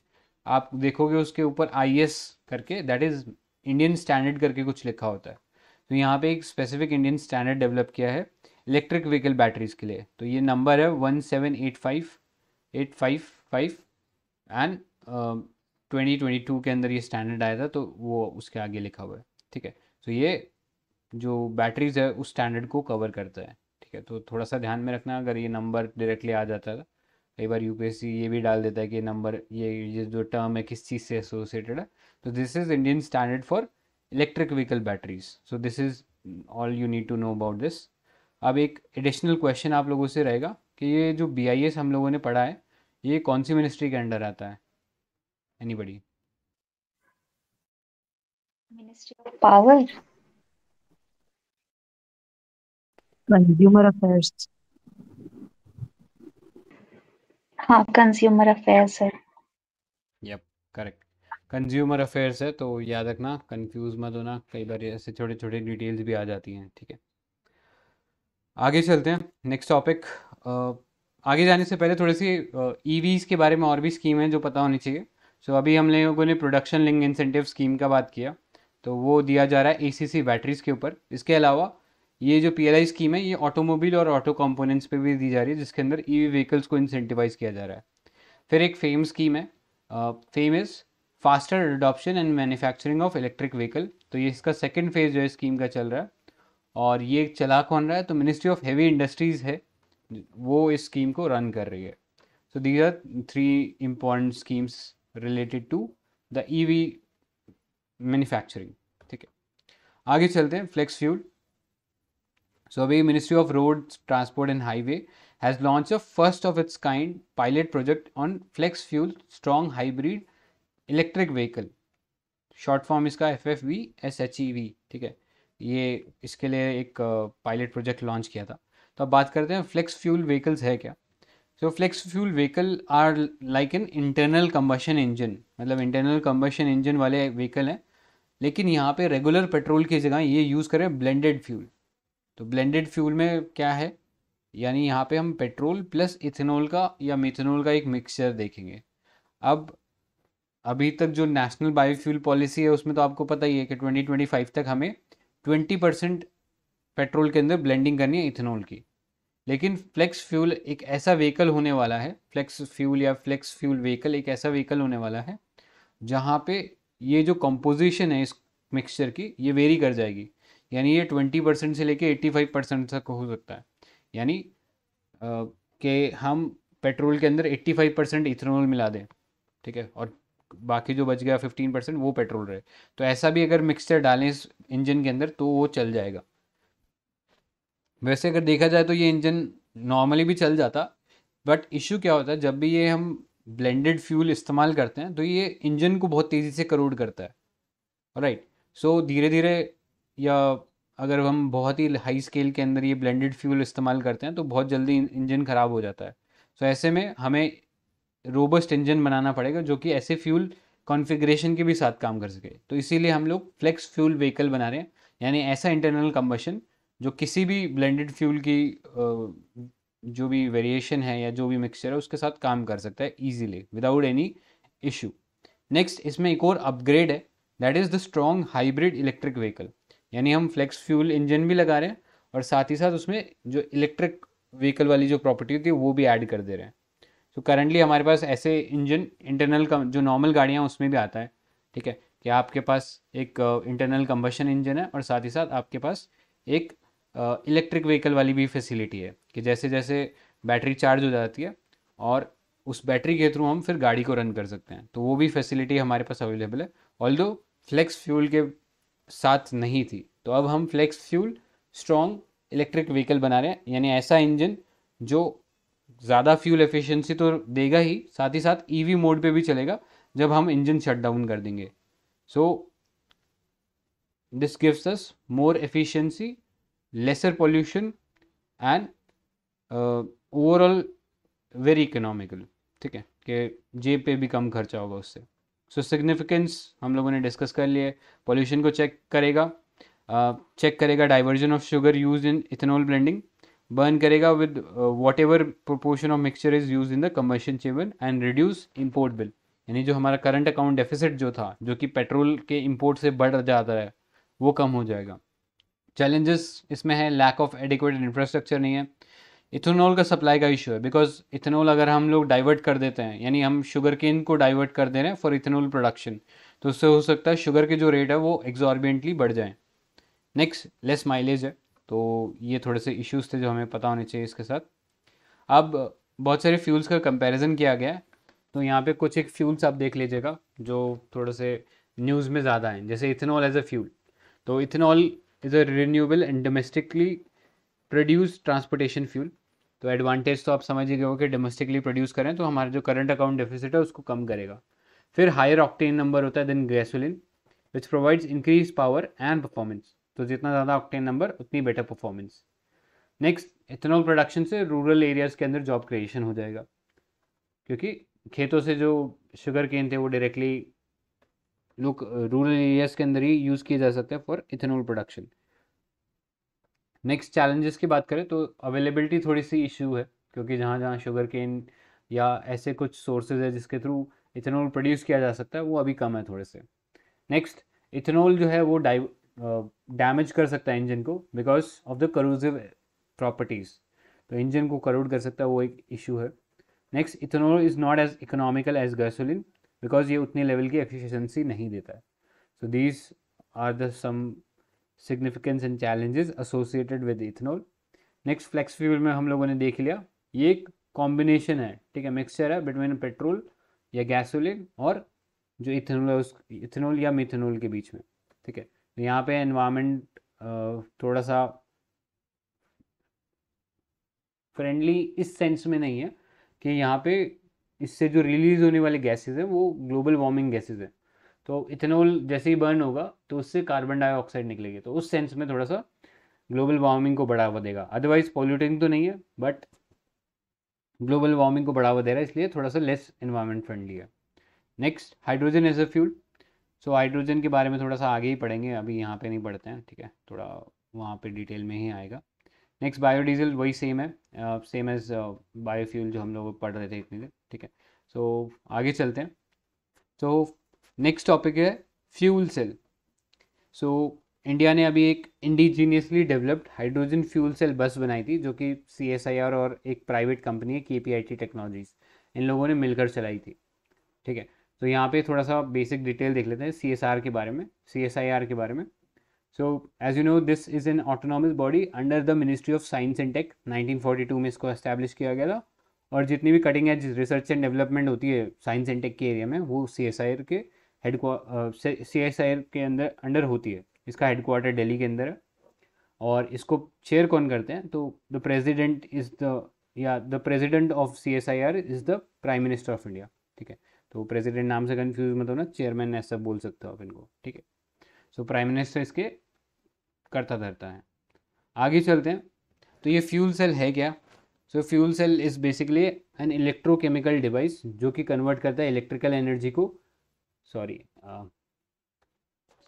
आप देखोगे उसके ऊपर आई एस करके दैट इज़ इंडियन स्टैंडर्ड करके कुछ लिखा होता है तो यहाँ पे एक स्पेसिफिक इंडियन स्टैंडर्ड डेवलप किया है इलेक्ट्रिक व्हीकल बैटरीज के लिए तो ये नंबर है one seven eight five eight five five and twenty twenty two के अंदर ये स्टैंडर्ड आया था तो वो उसके आगे लिखा हुआ है ठीक है तो ये जो बैटरीज है उस स्टैंडर्ड को कवर करता है ठीक है तो थोड़ा सा ध्यान में रखना अगर ये नंबर डायरेक्टली आ जाता है कई बार यूपीएससी ये भी डाल देता है कि नंबर ये ये जो टर्म है किस चीज़ से एसोसिएटेड है तो this is Indian standard for electric vehicle batteries so this is all you need to know about this अब एक एडिशनल क्वेश्चन आप लोगों से रहेगा कि ये जो बी हम लोगों ने पढ़ा है ये कौन सी मिनिस्ट्री के अंडर आता है any ministry of power consumer affairs हाँ कंज्यूमर अफेयर्स है यप करेक्ट कंज्यूमर अफेयर्स है तो याद रखना कंफ्यूज मत होना कई बार ऐसे छोटे छोटे डिटेल्स भी आ जाती हैं ठीक है आगे चलते हैं नेक्स्ट टॉपिक आगे जाने से पहले थोड़ी सी ई e के बारे में और भी स्कीम है जो पता होनी चाहिए सो अभी हम लोगों ने प्रोडक्शन लिंक इंसेंटिव स्कीम का बात किया तो वो दिया जा रहा है ए बैटरीज के ऊपर इसके अलावा ये जो पी स्कीम है ये ऑटोमोबाइल और ऑटो कंपोनेंट्स पे भी दी जा रही है जिसके अंदर ई e व्हीकल्स को इंसेंटिवाइज किया जा रहा है फिर एक फेम स्कीम है FAME is faster adoption and manufacturing of electric vehicle तो ये इसका सेकेंड फेज जो है स्कीम का चल रहा है और ये चला कौन रहा है तो मिनिस्ट्री ऑफ हैवी इंडस्ट्रीज़ है वो इस स्कीम को रन कर रही है so these are three important schemes related to the E V manufacturing ठीक है आगे चलते हैं फ्लेक्स फ्यूल सो अभी ministry of road transport and highway has launch a first of its kind pilot project on flex fuel strong hybrid electric vehicle short form इसका F F V S H E V ठीक है ये इसके लिए एक pilot project launch किया था तो अब बात करते हैं फ्लेक्स फ्यूल व्हीकल्स है क्या so flex fuel vehicle are like an internal combustion engine मतलब इंटरनल कम्बशन इंजन वाले व्हीकल हैं लेकिन यहाँ पे रेगुलर पेट्रोल की जगह ये यूज़ करें ब्लेंडेड फ्यूल तो ब्लेंडेड फ्यूल में क्या है यानी यहाँ पे हम पेट्रोल प्लस इथेनॉल का या मिथेनॉल का एक मिक्सचर देखेंगे अब अभी तक जो नेशनल बायोफ्यूल पॉलिसी है उसमें तो आपको पता ही है कि 2025 तक हमें 20 परसेंट पेट्रोल के अंदर ब्लेंडिंग करनी है इथेनॉल की लेकिन फ्लेक्स फ्यूल एक ऐसा व्हीकल होने वाला है फ्लेक्स फ्यूल या फ्लेक्स फ्यूल व्हीकल एक ऐसा व्हीकल होने वाला है जहाँ पे ये जो कंपोजिशन है इस मिक्सचर की ये वेरी कर जाएगी यानी ये ट्वेंटी परसेंट से लेके एट्टी फाइव परसेंट तक हो सकता है यानी कि हम पेट्रोल के अंदर एट्टी फाइव परसेंट इथेनॉल मिला दें ठीक है और बाकी जो बच गया फिफ्टीन परसेंट वो पेट्रोल रहे तो ऐसा भी अगर मिक्सचर डालें इस इंजन के अंदर तो वो चल जाएगा वैसे अगर देखा जाए तो ये इंजन नॉर्मली भी चल जाता बट इशू क्या होता है जब भी ये हम ब्लेंडेड फ्यूल इस्तेमाल करते हैं तो ये इंजन को बहुत तेज़ी से करोड करता है राइट सो धीरे धीरे या अगर हम बहुत ही हाई स्केल के अंदर ये ब्लेंडेड फ्यूल इस्तेमाल करते हैं तो बहुत जल्दी इंजन ख़राब हो जाता है सो so, ऐसे में हमें रोबस्ट इंजन बनाना पड़ेगा जो कि ऐसे फ्यूल कॉन्फ़िगरेशन के भी साथ काम कर सके तो इसीलिए हम लोग फ्लेक्स फ्यूल व्हीकल बना रहे हैं यानी ऐसा इंटरनल कम्बशन जो किसी भी ब्लेंडेड फ्यूल की जो भी वेरिएशन है या जो भी मिक्सचर है उसके साथ काम कर सकता है easily without any issue next इसमें एक और अपग्रेड है that is the strong hybrid electric vehicle यानी हम फ्लेक्स फ्यूल इंजन भी लगा रहे हैं और साथ ही साथ उसमें जो इलेक्ट्रिक व्हीकल वाली जो प्रॉपर्टी होती है वो भी ऐड कर दे रहे हैं तो करंटली हमारे पास ऐसे इंजन इंटरनल जो नॉर्मल गाड़ियाँ उसमें भी आता है ठीक है कि आपके पास एक इंटरनल कम्बशन इंजन है और साथ ही साथ आपके पास एक इलेक्ट्रिक uh, व्हीकल वाली भी फैसिलिटी है कि जैसे जैसे बैटरी चार्ज हो जाती है और उस बैटरी के थ्रू हम फिर गाड़ी को रन कर सकते हैं तो वो भी फैसिलिटी हमारे पास अवेलेबल है ऑल फ्लेक्स फ्यूल के साथ नहीं थी तो अब हम flex fuel strong electric vehicle बना रहे हैं यानी ऐसा इंजन जो ज़्यादा फ्यूल एफिशिएंसी तो देगा ही साथ ही साथ ईवी e मोड पे भी चलेगा जब हम इंजन शट डाउन कर देंगे so this gives us more efficiency lesser pollution and overall very economical ठीक है कि जेब पे भी कम खर्चा होगा उससे सो सिग्निफिकेंस हम लोगों ने डिस्कस कर लिए पोल्यूशन को चेक करेगा चेक uh, करेगा diversion of sugar use in ethanol blending burn करेगा with whatever proportion of mixture is use in the combustion chamber and reduce import bill यानी जो हमारा करंट अकाउंट डेफिसिट जो था जो कि पेट्रोल के इम्पोर्ट से बढ़ जाता है वो कम हो जाएगा चैलेंजेस इसमें है लैक ऑफ एडिक्वेट इंफ्रास्ट्रक्चर नहीं है इथेनॉल का सप्लाई का इशू है बिकॉज इथेनॉल अगर हम लोग डाइवर्ट कर देते हैं यानी हम शुगर केन को डाइवर्ट कर दे रहे हैं फॉर इथेनॉल प्रोडक्शन तो उससे हो सकता है शुगर के जो रेट है वो एग्जॉर्बेंटली बढ़ जाए नेक्स्ट लेस माइलेज है तो ये थोड़े से इश्यूज थे जो हमें पता होने चाहिए इसके साथ अब बहुत सारे फ्यूल्स का कंपैरिजन किया गया है तो यहाँ पे कुछ एक फ्यूल्स आप देख लीजिएगा जो थोड़े से न्यूज़ में ज़्यादा हैं जैसे इथेनॉल एज अ फ्यूल तो ethanol is a renewable and domestically produce transportation fuel तो एडवांटेज तो आप समझ ही गए हो कि डोमेस्टिकली प्रोड्यूस करें तो हमारा जो करंट अकाउंट डेफिसिट है उसको कम करेगा फिर हायर ऑक्टेन नंबर होता है then gasoline which provides increase power and performance तो जितना ज़्यादा ऑक्टेन नंबर उतनी better performance next ethanol production से रूरल एरियाज़ के अंदर जॉब क्रिएशन हो जाएगा क्योंकि खेतों से जो शुगर केन थे वो डायरेक्टली लोग रूरल एरियाज़ के अंदर ही यूज़ किए जा सकते हैं for ethanol production next challenges की बात करें तो अवेलेबिलिटी थोड़ी सी इशू है क्योंकि जहाँ जहाँ शुगर केन या ऐसे कुछ सोर्सेज है जिसके थ्रू इथेनॉल प्रोड्यूस किया जा सकता है वो अभी कम है थोड़े से नेक्स्ट इथेनॉल जो है वो डाइव डैमेज कर सकता है इंजन को because of the corrosive properties तो इंजन को करूड कर सकता है वो एक इशू है next ethanol is not as economical as gasoline because ये उतने लेवल की एफिशिएंसी नहीं देता है so these are the some significance and challenges associated with ethanol next flex fuel में हम लोगों ने देख लिया ये एक कॉम्बिनेशन है ठीक है मिक्सचर है बिटवीन पेट्रोल या गैसोलिन और जो इथेनॉल है उस इथेनॉल या मिथेनॉल के बीच में ठीक है तो यहाँ पे एनवायरमेंट थोड़ा सा फ्रेंडली इस सेंस में नहीं है कि यहाँ पे इससे जो रिलीज होने वाले गैसेज हैं वो ग्लोबल वार्मिंग गैसेज हैं तो इथेनॉल जैसे ही बर्न होगा तो उससे कार्बन डाइऑक्साइड निकलेगी तो उस सेंस में थोड़ा सा ग्लोबल वार्मिंग को बढ़ावा देगा अदरवाइज पॉल्यूटिंग तो नहीं है बट ग्लोबल वार्मिंग को बढ़ावा दे रहा है इसलिए थोड़ा सा लेस इन्वायरमेंट फ्रेंडली है next hydrogen as a fuel so hydrogen के बारे में थोड़ा सा आगे ही पढ़ेंगे अभी यहाँ पे नहीं पढ़ते हैं ठीक है थोड़ा वहाँ पे डिटेल में ही आएगा नेक्स्ट बायोडीजल वही सेम है सेम एज बायोफ्यूल जो हम लोग पढ़ रहे थे इतनी देर ठीक है सो so, आगे चलते हैं सो so, नेक्स्ट टॉपिक है फ्यूल सेल सो इंडिया ने अभी एक indigenously developed hydrogen fuel cell bus बनाई थी जो कि सी और एक प्राइवेट कंपनी है के पी टेक्नोलॉजीज इन लोगों ने मिलकर चलाई थी ठीक है तो यहाँ पे थोड़ा सा बेसिक डिटेल देख लेते हैं सी के बारे में सी के बारे में so as you know this is an autonomous body under the ministry of science and tech 1942 में इसको एस्टेब्लिश किया गया था और जितनी भी cutting edge research and development होती है साइंस एंड टेक के एरिया में वो सी के head C S I R के अंदर अंडर होती है इसका हेडक्वार्टर दिल्ली के अंदर है और इसको चेयर कौन करते हैं तो द प्रेसिडेंट इज़ द या the president of C S I R is the prime minister of India ठीक है तो प्रेसिडेंट नाम से कन्फ्यूज मत होना चेयरमैन ऐसा बोल सकते हो आप इनको ठीक है सो प्राइम मिनिस्टर इसके करता धरता है आगे चलते हैं तो ये फ्यूल सेल है क्या so fuel cell is basically an electrochemical device जो कि कन्वर्ट करता है इलेक्ट्रिकल एनर्जी को सॉरी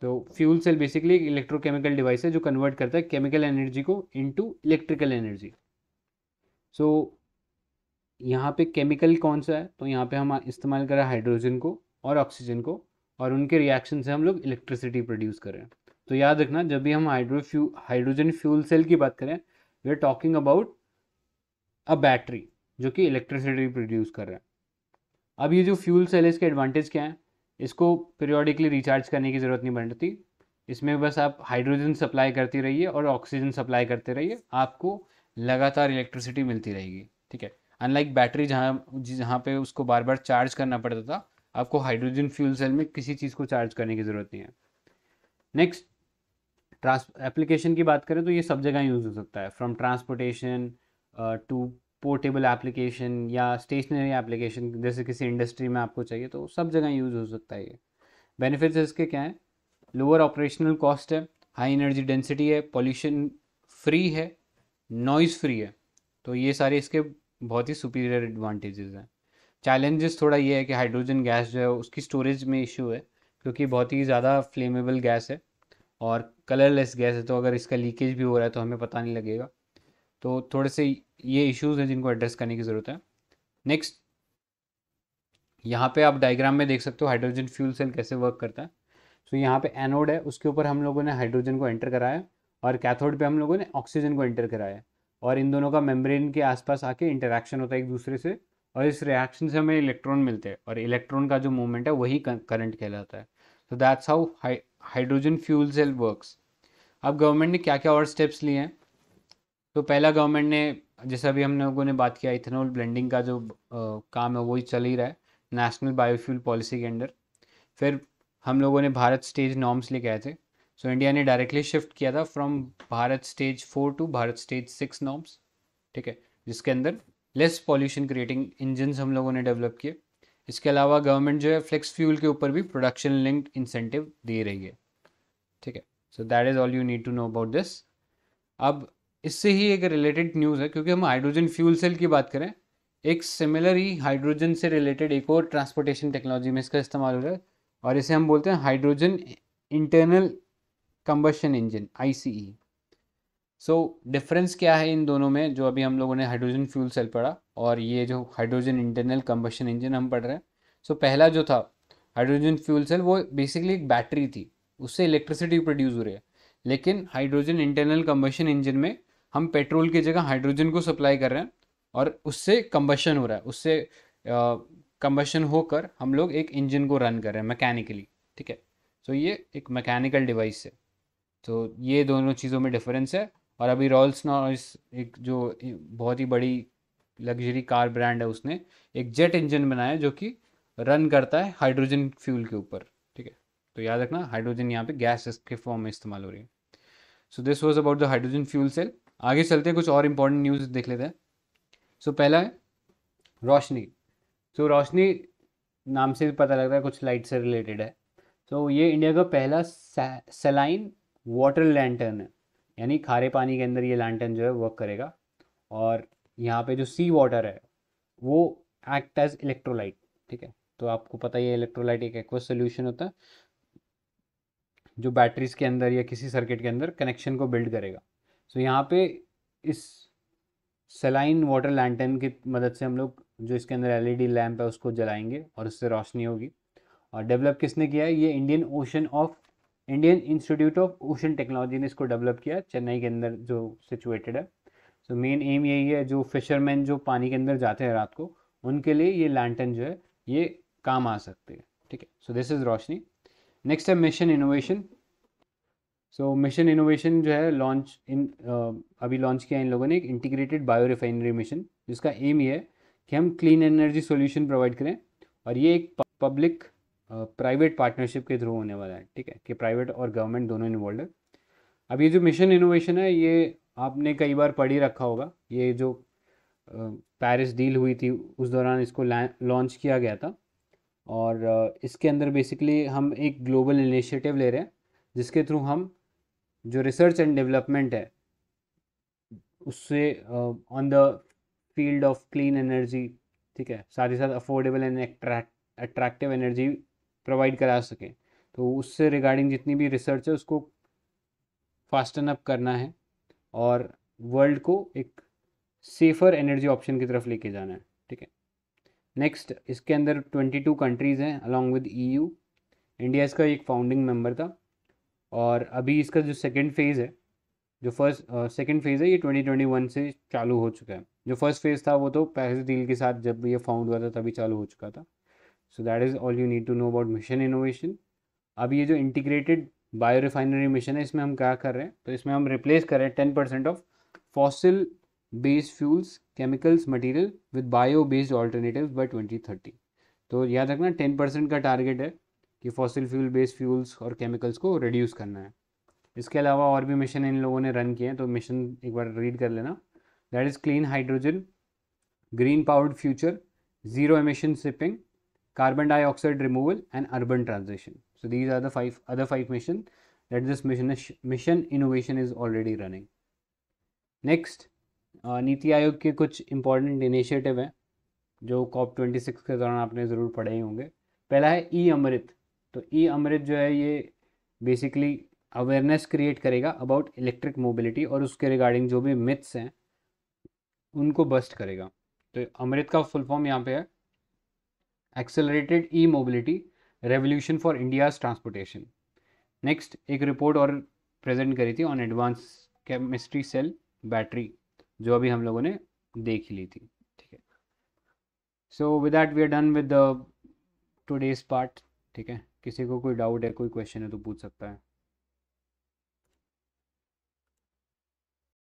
तो फ्यूल सेल बेसिकली एक इलेक्ट्रोकेमिकल डिवाइस है जो कन्वर्ट करता है केमिकल एनर्जी को इनटू इलेक्ट्रिकल एनर्जी सो यहाँ पे केमिकल कौन सा है तो यहाँ पे हम इस्तेमाल कर रहे हैं हाइड्रोजन को और ऑक्सीजन को और उनके रिएक्शन से हम लोग इलेक्ट्रिसिटी प्रोड्यूस कर रहे हैं तो याद रखना जब भी हम हाइड्रो फ्यू हाइड्रोजन फ्यूल सेल की बात करें we are talking about a battery जो कि इलेक्ट्रिसिटी प्रोड्यूस कर रहा है अब ये जो फ्यूल सेल है इसके एडवांटेज क्या है इसको पीरियोडिकली रिचार्ज करने की ज़रूरत नहीं पड़ती इसमें बस आप हाइड्रोजन सप्लाई करती रहिए और ऑक्सीजन सप्लाई करते रहिए आपको लगातार इलेक्ट्रिसिटी मिलती रहेगी ठीक है अनलाइक बैटरी जहाँ जहाँ पे उसको बार बार चार्ज करना पड़ता था आपको हाइड्रोजन फ्यूल सेल में किसी चीज़ को चार्ज करने की ज़रूरत नहीं है नेक्स्ट ट्रांस एप्लीकेशन की बात करें तो ये सब जगह यूज़ हो सकता है from transportation to portable application या स्टेशनरी एप्लीकेशन जैसे किसी इंडस्ट्री में आपको चाहिए तो सब जगह यूज़ हो सकता है ये बेनिफिट्स इसके क्या हैं लोअर ऑपरेशनल कॉस्ट है हाई एनर्जी डेंसिटी है पॉल्यूशन फ्री है नॉइज़ फ्री है तो ये सारे इसके बहुत ही सुपीरियर एडवांटेजेस हैं चैलेंजेस थोड़ा ये है कि हाइड्रोजन गैस जो है उसकी स्टोरेज में इशू है क्योंकि बहुत ही ज़्यादा फ्लेमेबल गैस है और कलरलेस गैस है तो अगर इसका लीकेज भी हो रहा है तो हमें पता नहीं लगेगा तो थोड़े से ये इश्यूज़ हैं जिनको एड्रेस करने की ज़रूरत है नेक्स्ट यहाँ पे आप डायग्राम में देख सकते हो हाइड्रोजन फ्यूल सेल कैसे वर्क करता है सो so, यहाँ पे एनोड है उसके ऊपर हम लोगों ने हाइड्रोजन को एंटर कराया और कैथोड पे हम लोगों ने ऑक्सीजन को एंटर कराया और इन दोनों का मेम्ब्रेन के आसपास आके इंटरेक्शन होता है एक दूसरे से और इस रिएक्शन से हमें इलेक्ट्रॉन मिलते हैं और इलेक्ट्रॉन का जो मूवमेंट है वही करंट कहलाता है so that's how hydrogen fuel cell works अब गवर्नमेंट ने क्या क्या और स्टेप्स लिए हैं तो पहला गवर्नमेंट ने जैसे अभी हम लोगों ने बात किया इथेनॉल ब्लेंडिंग का जो आ, काम है वो ही चल ही रहा है नेशनल बायोफ्यूल पॉलिसी के अंडर फिर हम लोगों ने भारत स्टेज नॉर्म्स लेके आए थे सो so, इंडिया ने डायरेक्टली शिफ्ट किया था from Bharat stage four to Bharat stage six norms ठीक है जिसके अंदर लेस पॉल्यूशन क्रिएटिंग इंजन हम लोगों ने डेवलप किए इसके अलावा गवर्नमेंट जो है फ्लेक्स फ्यूल के ऊपर भी प्रोडक्शन लिंक्ड इंसेंटिव दे रही है ठीक है so that is all you need to know about this अब इससे ही एक रिलेटेड न्यूज़ है क्योंकि हम हाइड्रोजन फ्यूल सेल की बात करें एक सिमिलर ही हाइड्रोजन से रिलेटेड एक और ट्रांसपोर्टेशन टेक्नोलॉजी में इसका इस्तेमाल हो रहा है और इसे हम बोलते हैं hydrogen internal combustion engine I so difference क्या है इन दोनों में जो अभी हम लोगों ने हाइड्रोजन फ्यूल सेल पढ़ा और ये जो हाइड्रोजन इंटरनल कंबशन इंजन हम पढ़ रहे हैं सो so, पहला जो था हाइड्रोजन फ्यूल सेल वो बेसिकली एक बैटरी थी उससे इलेक्ट्रिसिटी प्रोड्यूस हो रही है लेकिन हाइड्रोजन इंटरनल कंबशन इंजन में हम पेट्रोल की जगह हाइड्रोजन को सप्लाई कर रहे हैं और उससे कम्बशन हो रहा है उससे कम्बशन होकर हम लोग एक इंजन को रन कर रहे हैं मैकेनिकली ठीक है सो ये एक मैकेनिकल डिवाइस है तो ये दोनों चीज़ों में डिफरेंस है और अभी रॉल्स नॉइस एक जो बहुत ही बड़ी लग्जरी कार ब्रांड है उसने एक जेट इंजन बनाया जो कि रन करता है हाइड्रोजन फ्यूल के ऊपर ठीक है तो याद रखना हाइड्रोजन यहाँ पे गैस के फॉर्म में इस्तेमाल हो रही है so this was about the hydrogen fuel cell आगे चलते हैं कुछ और इम्पोर्टेंट न्यूज़ देख लेते हैं सो so, पहला है रोशनी सो so, रोशनी नाम से भी पता लगता है कुछ लाइट से रिलेटेड है सो so, ये इंडिया का पहला सेलाइन वाटर लैंटर्न है यानी खारे पानी के अंदर ये लैंटर्न जो है वर्क करेगा और यहाँ पे जो सी वाटर है वो एक्ट एज इलेक्ट्रोलाइट ठीक है तो आपको पता ही है इलेक्ट्रोलाइट एक एक्वा सोल्यूशन होता है जो बैटरीज के अंदर या किसी सर्किट के अंदर कनेक्शन को बिल्ड करेगा सो so, यहाँ पे इस सलाइन वाटर लैंटन की मदद से हम लोग जो इसके अंदर एलईडी लैंप e है उसको जलाएंगे और उससे रोशनी होगी और डेवलप किसने किया है ये Indian ocean of Indian institute of ocean technology ने इसको डेवलप किया चेन्नई के अंदर जो सिचुएटेड है सो मेन एम यही है जो फिशरमैन जो पानी के अंदर जाते हैं रात को उनके लिए ये लैंटन जो है ये काम आ सकते हैं ठीक है सो दिस इज़ रोशनी नेक्स्ट है mission innovation so mission innovation जो है लॉन्च इन uh, अभी लॉन्च किया इन लोगों ने एक इंटीग्रेटेड बायो रिफाइनरी मिशन जिसका एम ये है कि हम क्लीन एनर्जी सोल्यूशन प्रोवाइड करें और ये एक पब्लिक प्राइवेट पार्टनरशिप के थ्रू होने वाला है ठीक है कि प्राइवेट और गवर्नमेंट दोनों इन्वॉल्व है अब ये जो मिशन इनोवेशन है ये आपने कई बार पढ़ ही रखा होगा ये जो पेरिस uh, डील हुई थी उस दौरान इसको लॉन्च किया गया था और uh, इसके अंदर बेसिकली हम एक ग्लोबल इनिशिएटिव ले रहे हैं जिसके थ्रू हम जो रिसर्च एंड डेवलपमेंट है उससे on the field of clean energy ठीक है साथ ही साथ affordable and attractive energy provide करा सकें तो उससे रिगार्डिंग जितनी भी रिसर्च है उसको फास्टन अप करना है और वर्ल्ड को एक सेफ़र एनर्जी ऑप्शन की तरफ लेके जाना है ठीक है नेक्स्ट इसके अंदर ट्वेंटी टू कंट्रीज़ हैं along with E U India इसका एक फाउंडिंग मेम्बर था और अभी इसका जो सेकेंड फेज़ है जो फर्स्ट सेकेंड फेज़ है ये ट्वेंटी ट्वेंटी वन से चालू हो चुका है जो फर्स्ट फेज़ था वो तो पैरिस डील के साथ जब ये फाउंड हुआ था तभी चालू हो चुका था so that is all you need to know about mission innovation अब ये जो इंटीग्रेटेड बायो रिफाइनरी मिशन है इसमें हम क्या कर रहे हैं तो इसमें हम रिप्लेस कर रहे हैं ten percent of fossil based fuels chemicals material with bio based alternative by twenty thirty तो याद रखना टेन परसेंट का टारगेट है कि फॉसिल फ्यूल बेस्ड फ्यूल्स और केमिकल्स को रिड्यूस करना है इसके अलावा और भी मिशन इन लोगों ने रन किए हैं तो मिशन एक बार रीड कर लेना that is clean hydrogen green powered future zero emission shipping carbon dioxide removal and urban transition so these are the other five mission that that this mission innovation is already running next Niti Aayog के कुछ important initiative हैं जो COP twenty six के दौरान आपने ज़रूर पढ़े ही होंगे पहला है ई अमृत तो ई e अमृत जो है ये बेसिकली अवेयरनेस क्रिएट करेगा अबाउट इलेक्ट्रिक मोबिलिटी और उसके रिगार्डिंग जो भी मिथ्स हैं उनको बस्ट करेगा तो अमृत का फुल फॉर्म यहाँ पे है accelerated e mobility revolution for India's transportation next एक रिपोर्ट और प्रेजेंट करी थी on advance chemistry cell battery जो अभी हम लोगों ने देख ली थी ठीक है so with that we are done with the today's part ठीक है किसी को कोई डाउट है कोई क्वेश्चन है तो पूछ सकता है